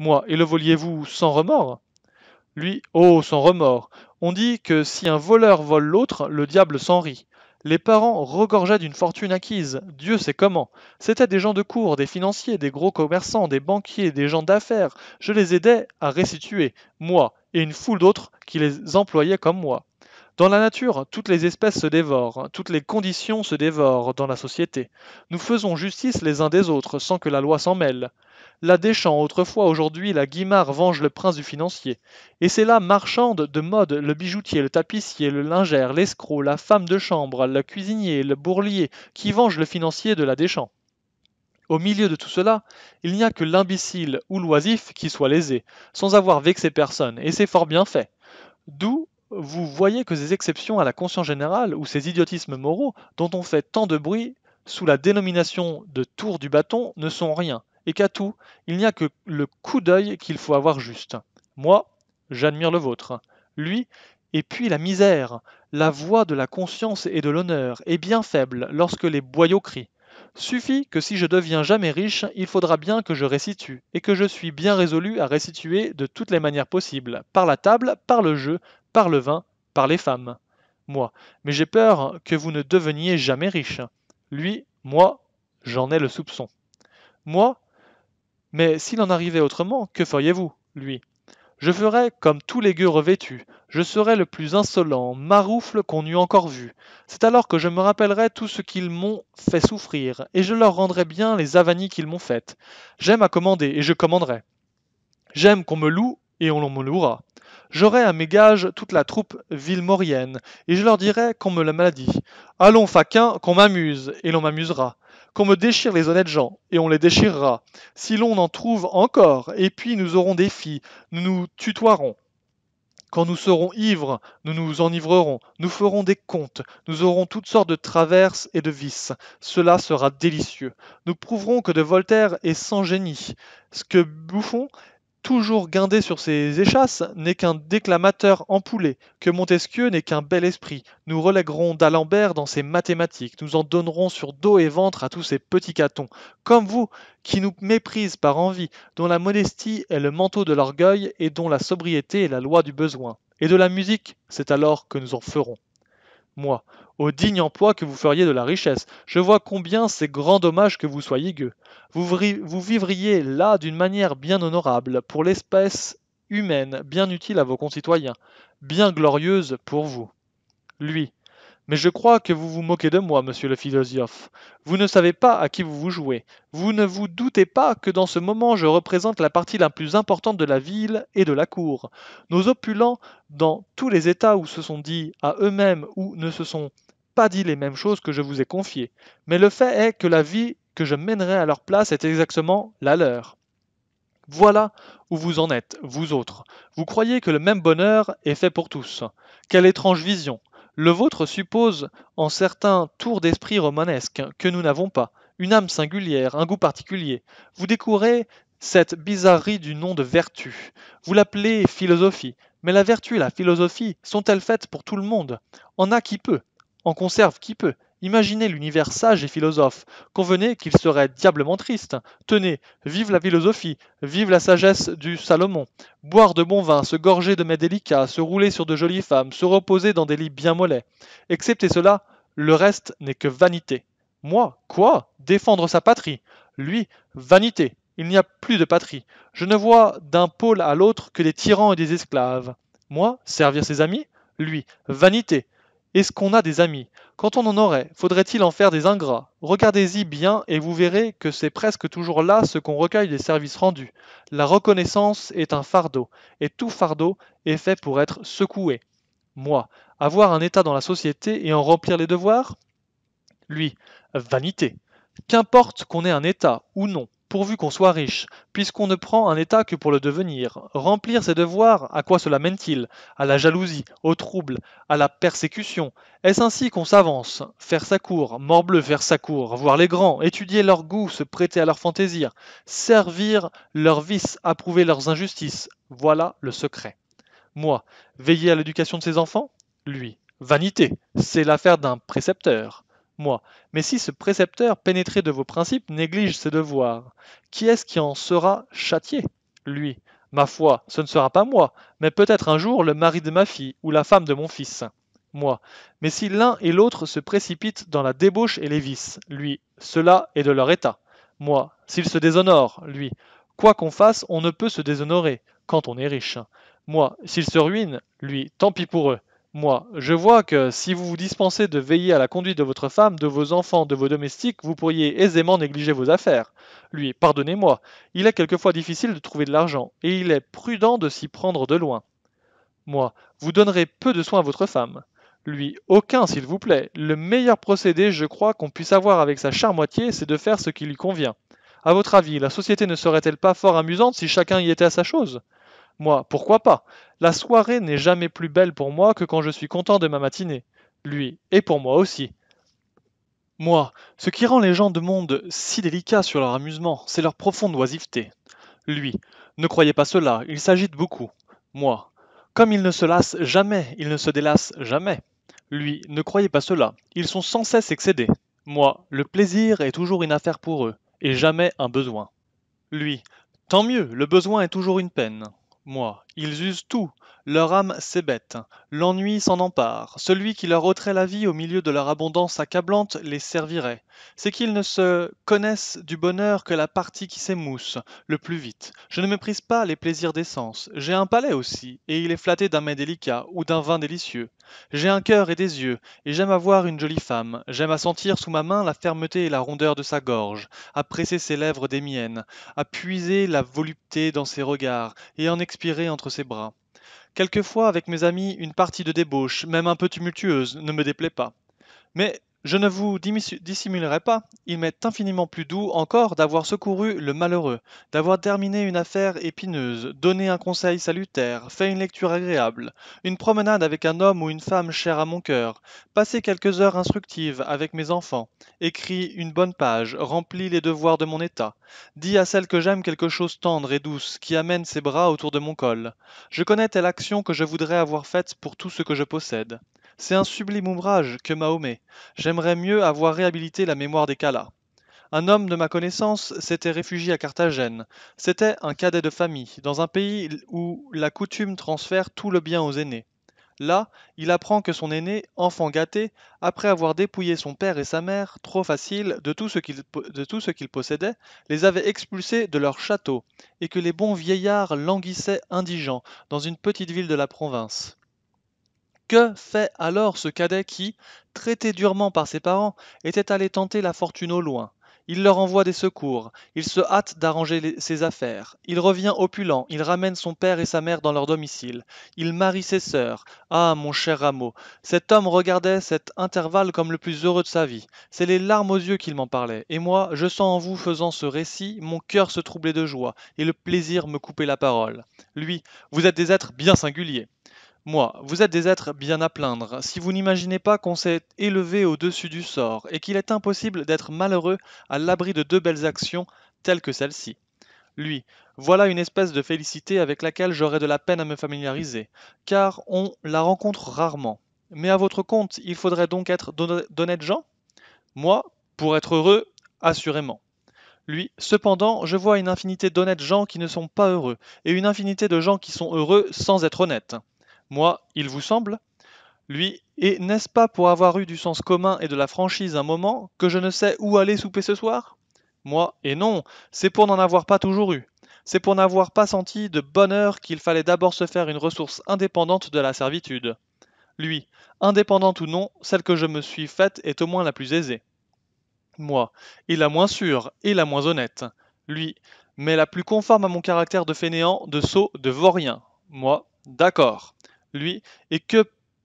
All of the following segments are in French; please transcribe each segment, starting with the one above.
Moi, et le voliez-vous sans remords Lui, oh, sans remords. On dit que si un voleur vole l'autre, le diable s'en rit. Les parents regorgeaient d'une fortune acquise, Dieu sait comment. C'étaient des gens de cour, des financiers, des gros commerçants, des banquiers, des gens d'affaires. Je les aidais à restituer, moi, et une foule d'autres qui les employaient comme moi. Dans la nature, toutes les espèces se dévorent, toutes les conditions se dévorent dans la société. Nous faisons justice les uns des autres sans que la loi s'en mêle. La Deschamps autrefois, aujourd'hui la Guimard venge le prince du financier. Et c'est la marchande de mode, le bijoutier, le tapissier, le lingère, l'escroc, la femme de chambre, le cuisinier, le bourlier, qui venge le financier de la Deschamps. Au milieu de tout cela, il n'y a que l'imbécile ou l'oisif qui soit lésé, sans avoir vexé personne, et c'est fort bien fait. D'où vous voyez que ces exceptions à la conscience générale ou ces idiotismes moraux dont on fait tant de bruit sous la dénomination de tour du bâton ne sont rien, et qu'à tout, il n'y a que le coup d'œil qu'il faut avoir juste. Moi, j'admire le vôtre. Lui, et puis la misère, la voix de la conscience et de l'honneur est bien faible lorsque les boyaux crient. Suffit que si je deviens jamais riche, il faudra bien que je restitue, et que je suis bien résolu à restituer de toutes les manières possibles, par la table, par le jeu, par le vin, par les femmes. Moi, mais j'ai peur que vous ne deveniez jamais riche. Lui, moi, j'en ai le soupçon. Moi, mais s'il en arrivait autrement, que feriez-vous Lui, je ferai comme tous les gueux revêtus, je serai le plus insolent, maroufle qu'on eût encore vu. C'est alors que je me rappellerai tout ce qu'ils m'ont fait souffrir, et je leur rendrai bien les avanies qu'ils m'ont faites. J'aime à commander, et je commanderai. J'aime qu'on me loue, et on me louera. J'aurai à mes gages toute la troupe villemorienne, et je leur dirai qu'on me l'a maladie. Allons, faquin, qu'on m'amuse, et l'on m'amusera qu'on me déchire les honnêtes gens, et on les déchirera. Si l'on en trouve encore, et puis nous aurons des filles, nous nous tutoierons. Quand nous serons ivres, nous nous enivrerons, nous ferons des contes, nous aurons toutes sortes de traverses et de vices. Cela sera délicieux. Nous prouverons que de Voltaire est sans génie, ce que Buffon toujours guindé sur ses échasses, n'est qu'un déclamateur ampoulé, que Montesquieu n'est qu'un bel esprit. Nous relèguerons d'Alembert dans ses mathématiques, nous en donnerons sur dos et ventre à tous ces petits catons, comme vous, qui nous méprisent par envie, dont la modestie est le manteau de l'orgueil et dont la sobriété est la loi du besoin. Et de la musique, c'est alors que nous en ferons moi, au digne emploi que vous feriez de la richesse. Je vois combien c'est grand dommage que vous soyez gueux. Vous, vivriez là d'une manière bien honorable, pour l'espèce humaine, bien utile à vos concitoyens, bien glorieuse pour vous. Lui, mais je crois que vous vous moquez de moi, monsieur le philosophe. Vous ne savez pas à qui vous vous jouez. Vous ne vous doutez pas que dans ce moment je représente la partie la plus importante de la ville et de la cour. Nos opulents, dans tous les États où se sont dit à eux-mêmes ou ne se sont pas dit les mêmes choses que je vous ai confiées. Mais le fait est que la vie que je mènerai à leur place est exactement la leur. Voilà où vous en êtes, vous autres. Vous croyez que le même bonheur est fait pour tous. Quelle étrange vision. Le vôtre suppose en certains tours d'esprit romanesques que nous n'avons pas, une âme singulière, un goût particulier. Vous découvrez cette bizarrerie du nom de vertu. Vous l'appelez philosophie, mais la vertu et la philosophie sont-elles faites pour tout le monde En a qui peut, en conserve qui peut, Imaginez l'univers sage et philosophe. Convenez qu'il serait diablement triste. Tenez, vive la philosophie, vive la sagesse du Salomon. Boire de bon vin, se gorger de mets délicats, se rouler sur de jolies femmes, se reposer dans des lits bien mollets. Excepté cela, le reste n'est que vanité. Moi, quoi Défendre sa patrie. Lui, vanité. Il n'y a plus de patrie. Je ne vois d'un pôle à l'autre que des tyrans et des esclaves. Moi, servir ses amis Lui, vanité. Est-ce qu'on a des amis Quand on en aurait, faudrait-il en faire des ingrats Regardez-y bien et vous verrez que c'est presque toujours là ce qu'on recueille des services rendus. La reconnaissance est un fardeau, et tout fardeau est fait pour être secoué. Moi, avoir un état dans la société et en remplir les devoirs Lui, vanité. Qu'importe qu'on ait un état ou non, pourvu qu'on soit riche, puisqu'on ne prend un état que pour le devenir. Remplir ses devoirs, à quoi cela mène-t-il À la jalousie, au trouble, à la persécution. Est-ce ainsi qu'on s'avance Faire sa cour, morbleu faire sa cour, voir les grands, étudier leurs goûts, se prêter à leurs fantaisies, servir leurs vices, approuver leurs injustices. Voilà le secret. Moi, veiller à l'éducation de ses enfants Lui. Vanité, c'est l'affaire d'un précepteur moi. Mais si ce précepteur, pénétré de vos principes, néglige ses devoirs, qui est-ce qui en sera châtié Lui. Ma foi, ce ne sera pas moi, mais peut-être un jour le mari de ma fille ou la femme de mon fils. Moi. Mais si l'un et l'autre se précipitent dans la débauche et les vices, lui, cela est de leur état. Moi. S'il se déshonore, lui. Quoi qu'on fasse, on ne peut se déshonorer quand on est riche. Moi. S'il se ruine, lui, tant pis pour eux. Moi, je vois que si vous vous dispensez de veiller à la conduite de votre femme, de vos enfants, de vos domestiques, vous pourriez aisément négliger vos affaires. Lui, pardonnez-moi, il est quelquefois difficile de trouver de l'argent, et il est prudent de s'y prendre de loin. Moi, vous donnerez peu de soins à votre femme. Lui, aucun, s'il vous plaît. Le meilleur procédé, je crois, qu'on puisse avoir avec sa moitié, c'est de faire ce qui lui convient. À votre avis, la société ne serait-elle pas fort amusante si chacun y était à sa chose moi, pourquoi pas La soirée n'est jamais plus belle pour moi que quand je suis content de ma matinée. Lui, et pour moi aussi. Moi, ce qui rend les gens de monde si délicats sur leur amusement, c'est leur profonde oisiveté. Lui, ne croyez pas cela, il s'agite beaucoup. Moi, comme ils ne se lassent jamais, ils ne se délassent jamais. Lui, ne croyez pas cela, ils sont sans cesse excédés. Moi, le plaisir est toujours une affaire pour eux, et jamais un besoin. Lui, tant mieux, le besoin est toujours une peine moi ils usent tout. Leur âme s'ébête. L'ennui s'en empare. Celui qui leur ôterait la vie au milieu de leur abondance accablante les servirait. C'est qu'ils ne se connaissent du bonheur que la partie qui s'émousse, le plus vite. Je ne méprise pas les plaisirs des sens. J'ai un palais aussi, et il est flatté d'un mets délicat ou d'un vin délicieux. J'ai un cœur et des yeux, et j'aime avoir une jolie femme. J'aime à sentir sous ma main la fermeté et la rondeur de sa gorge, à presser ses lèvres des miennes, à puiser la volupté dans ses regards, et en expirer entre ses bras. Quelquefois, avec mes amis, une partie de débauche, même un peu tumultueuse, ne me déplaît pas. Mais je ne vous dissimulerai pas, il m'est infiniment plus doux encore d'avoir secouru le malheureux, d'avoir terminé une affaire épineuse, donné un conseil salutaire, fait une lecture agréable, une promenade avec un homme ou une femme chère à mon cœur, passé quelques heures instructives avec mes enfants, écrit une bonne page, rempli les devoirs de mon état, dit à celle que j'aime quelque chose tendre et douce qui amène ses bras autour de mon col. Je connais telle action que je voudrais avoir faite pour tout ce que je possède. C'est un sublime ouvrage que Mahomet. J'aimerais mieux avoir réhabilité la mémoire des Calas. Un homme de ma connaissance s'était réfugié à Carthagène. C'était un cadet de famille, dans un pays où la coutume transfère tout le bien aux aînés. Là, il apprend que son aîné, enfant gâté, après avoir dépouillé son père et sa mère, trop facile, de tout ce qu'ils possédait, possédaient, les avait expulsés de leur château, et que les bons vieillards languissaient indigents dans une petite ville de la province. Que fait alors ce cadet qui, traité durement par ses parents, était allé tenter la fortune au loin il leur envoie des secours, il se hâte d'arranger ses affaires, il revient opulent, il ramène son père et sa mère dans leur domicile, il marie ses sœurs. Ah, mon cher Rameau, cet homme regardait cet intervalle comme le plus heureux de sa vie. C'est les larmes aux yeux qu'il m'en parlait, et moi, je sens en vous faisant ce récit, mon cœur se troubler de joie, et le plaisir me couper la parole. Lui, vous êtes des êtres bien singuliers. Moi, vous êtes des êtres bien à plaindre, si vous n'imaginez pas qu'on s'est élevé au-dessus du sort, et qu'il est impossible d'être malheureux à l'abri de deux belles actions telles que celle-ci. Lui, voilà une espèce de félicité avec laquelle j'aurais de la peine à me familiariser, car on la rencontre rarement. Mais à votre compte, il faudrait donc être d'honnêtes gens Moi, pour être heureux, assurément. Lui, cependant, je vois une infinité d'honnêtes gens qui ne sont pas heureux, et une infinité de gens qui sont heureux sans être honnêtes. Moi, il vous semble Lui, et n'est-ce pas pour avoir eu du sens commun et de la franchise un moment que je ne sais où aller souper ce soir Moi, et non, c'est pour n'en avoir pas toujours eu. C'est pour n'avoir pas senti de bonheur qu'il fallait d'abord se faire une ressource indépendante de la servitude. Lui, indépendante ou non, celle que je me suis faite est au moins la plus aisée. Moi, et la moins sûre, et la moins honnête. Lui, mais la plus conforme à mon caractère de fainéant, de sot, de vaurien. Moi, d'accord lui, et que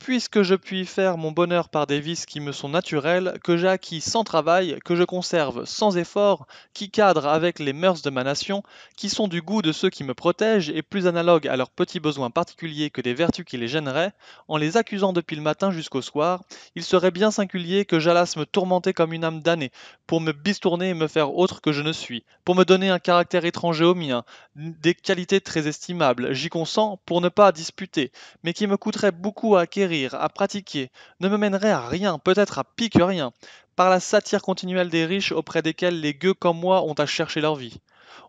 puisque je puis faire mon bonheur par des vices qui me sont naturels, que j'ai acquis sans travail, que je conserve sans effort, qui cadrent avec les mœurs de ma nation, qui sont du goût de ceux qui me protègent et plus analogues à leurs petits besoins particuliers que des vertus qui les gêneraient, en les accusant depuis le matin jusqu'au soir, il serait bien singulier que j'allasse me tourmenter comme une âme damnée, pour me bistourner et me faire autre que je ne suis, pour me donner un caractère étranger au mien, des qualités très estimables, j'y consens, pour ne pas disputer, mais qui me coûterait beaucoup à acquérir à pratiquer, ne me mènerait à rien, peut-être à pique rien, par la satire continuelle des riches auprès desquels les gueux comme moi ont à chercher leur vie.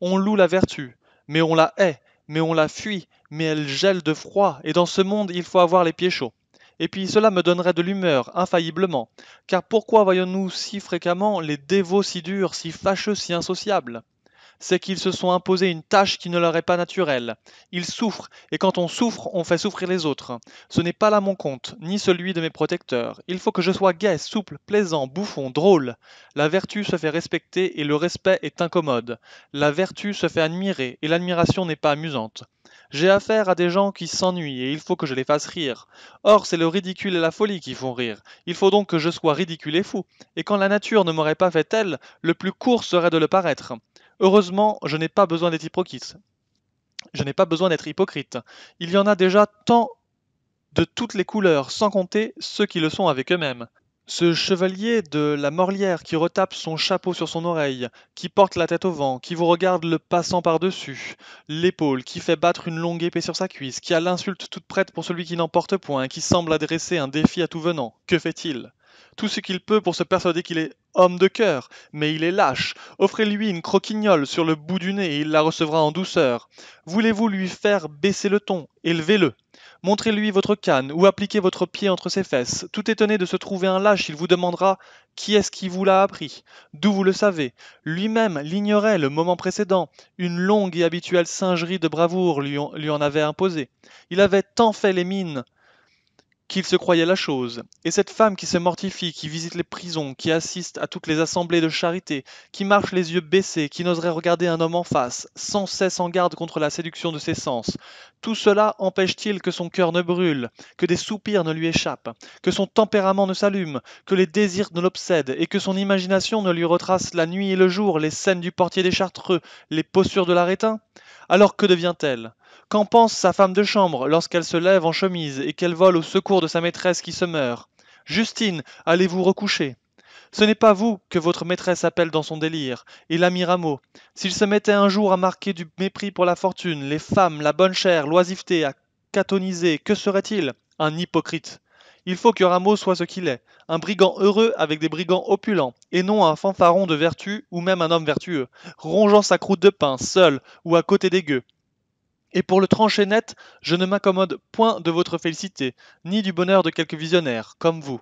On loue la vertu, mais on la hait, mais on la fuit, mais elle gèle de froid, et dans ce monde il faut avoir les pieds chauds. Et puis cela me donnerait de l'humeur, infailliblement, car pourquoi voyons-nous si fréquemment les dévots si durs, si fâcheux, si insociables c'est qu'ils se sont imposés une tâche qui ne leur est pas naturelle. Ils souffrent, et quand on souffre, on fait souffrir les autres. Ce n'est pas là mon compte, ni celui de mes protecteurs. Il faut que je sois gai, souple, plaisant, bouffon, drôle. La vertu se fait respecter et le respect est incommode. La vertu se fait admirer et l'admiration n'est pas amusante. J'ai affaire à des gens qui s'ennuient et il faut que je les fasse rire. Or, c'est le ridicule et la folie qui font rire. Il faut donc que je sois ridicule et fou. Et quand la nature ne m'aurait pas fait telle, le plus court serait de le paraître. Heureusement, je n'ai pas besoin d'être hypocrite. Je n'ai pas besoin d'être hypocrite. Il y en a déjà tant de toutes les couleurs, sans compter ceux qui le sont avec eux-mêmes. Ce chevalier de la Morlière qui retape son chapeau sur son oreille, qui porte la tête au vent, qui vous regarde le passant par-dessus, l'épaule, qui fait battre une longue épée sur sa cuisse, qui a l'insulte toute prête pour celui qui n'en porte point, qui semble adresser un défi à tout venant, que fait-il tout ce qu'il peut pour se persuader qu'il est homme de cœur, mais il est lâche. Offrez-lui une croquignole sur le bout du nez et il la recevra en douceur. Voulez-vous lui faire baisser le ton Élevez-le. Montrez-lui votre canne ou appliquez votre pied entre ses fesses. Tout étonné de se trouver un lâche, il vous demandera qui est-ce qui vous l'a appris, d'où vous le savez. Lui-même l'ignorait le moment précédent. Une longue et habituelle singerie de bravoure lui, en avait imposé. Il avait tant fait les mines qu'il se croyait la chose. Et cette femme qui se mortifie, qui visite les prisons, qui assiste à toutes les assemblées de charité, qui marche les yeux baissés, qui n'oserait regarder un homme en face, sans cesse en garde contre la séduction de ses sens, tout cela empêche-t-il que son cœur ne brûle, que des soupirs ne lui échappent, que son tempérament ne s'allume, que les désirs ne l'obsèdent, et que son imagination ne lui retrace la nuit et le jour les scènes du portier des Chartreux, les postures de l'arétin alors que devient-elle Qu'en pense sa femme de chambre lorsqu'elle se lève en chemise et qu'elle vole au secours de sa maîtresse qui se meurt Justine, allez-vous recoucher ce n'est pas vous que votre maîtresse appelle dans son délire, et l'ami Rameau. S'il se mettait un jour à marquer du mépris pour la fortune, les femmes, la bonne chère, l'oisiveté, à catoniser, que serait-il Un hypocrite. Il faut que Rameau soit ce qu'il est, un brigand heureux avec des brigands opulents, et non un fanfaron de vertu ou même un homme vertueux, rongeant sa croûte de pain seul ou à côté des gueux. Et pour le trancher net, je ne m'accommode point de votre félicité, ni du bonheur de quelques visionnaires, comme vous.